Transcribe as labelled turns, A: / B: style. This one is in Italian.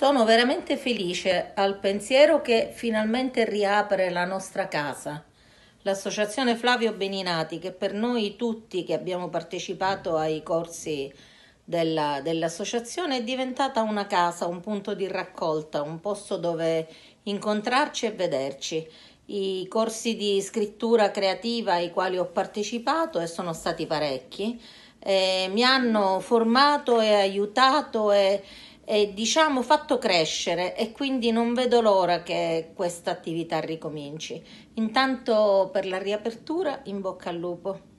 A: Sono veramente felice al pensiero che finalmente riapre la nostra casa. L'associazione Flavio Beninati, che per noi tutti che abbiamo partecipato ai corsi della, dell'associazione, è diventata una casa, un punto di raccolta, un posto dove incontrarci e vederci. I corsi di scrittura creativa ai quali ho partecipato e sono stati parecchi, eh, mi hanno formato e aiutato e eh, diciamo fatto crescere e quindi non vedo l'ora che questa attività ricominci. Intanto per la riapertura in bocca al lupo.